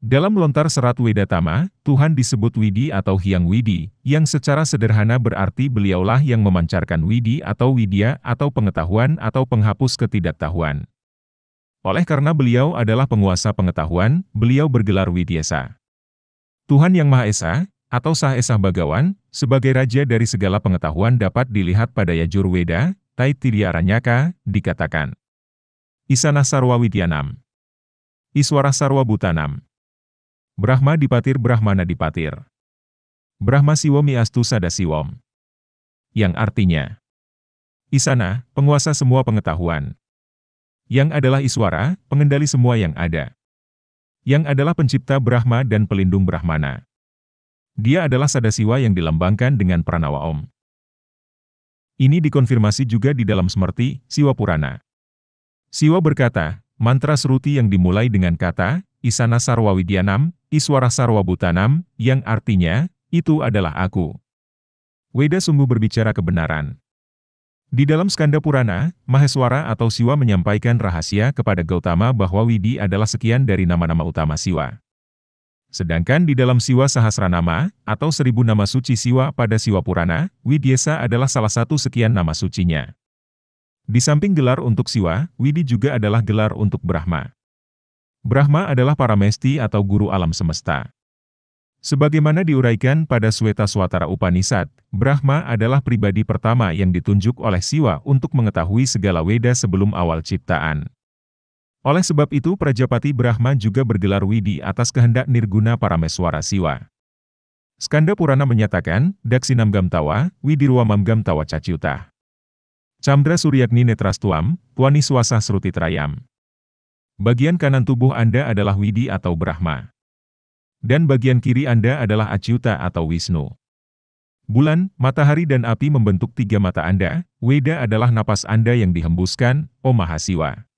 Dalam lontar serat Wedatama, Tuhan disebut Widi atau Hyang Widi, yang secara sederhana berarti beliaulah yang memancarkan Widi atau Widya atau pengetahuan atau penghapus ketidaktahuan. Oleh karena beliau adalah penguasa pengetahuan, beliau bergelar Widyasa. Tuhan Yang Maha Esa, atau Sah Esa Bagawan, sebagai raja dari segala pengetahuan dapat dilihat pada Yajur Weda, Taitidia Aranyaka, dikatakan. Isana Sarwa Widyanam. Iswara Sarwa Butanam. Brahma Dipatir Brahmana Dipatir. Brahma Siwomi Astu Sada Siwom. Yang artinya, Isana, penguasa semua pengetahuan. Yang adalah Iswara, pengendali semua yang ada. Yang adalah pencipta Brahma dan pelindung Brahmana. Dia adalah sada siwa yang dilambangkan dengan Pranawa Om. Ini dikonfirmasi juga di dalam Semerti, Siwa Purana. Siwa berkata, mantra seruti yang dimulai dengan kata, Isana Sarwawidyanam, Iswara Butanam, yang artinya, itu adalah aku. Weda sungguh berbicara kebenaran. Di dalam Skanda Purana, Maheswara atau Siwa menyampaikan rahasia kepada Gautama bahwa Widi adalah sekian dari nama-nama utama Siwa. Sedangkan di dalam Siwa Sahasranama, atau seribu nama suci Siwa pada Siwa Purana, Widyesa adalah salah satu sekian nama sucinya. Di samping gelar untuk Siwa, Widi juga adalah gelar untuk Brahma. Brahma adalah Paramesti atau guru alam semesta. Sebagaimana diuraikan pada Sweta Swatara Upanishad, Brahma adalah pribadi pertama yang ditunjuk oleh Siwa untuk mengetahui segala Weda sebelum awal ciptaan. Oleh sebab itu Prajapati Brahma juga bergelar Widi atas kehendak nirguna Parameswara Siwa. Skanda Purana menyatakan, Daksinamgam Tawa, Widirwamamgam Tawa Caciutah. Chandra Suryagni Netrastuam, Puani Swasa Sruti Trayam. Bagian kanan tubuh Anda adalah Widi atau Brahma. Dan bagian kiri Anda adalah Acyuta atau Wisnu. Bulan, matahari dan api membentuk tiga mata Anda, Weda adalah napas Anda yang dihembuskan, Om Mahasiswa.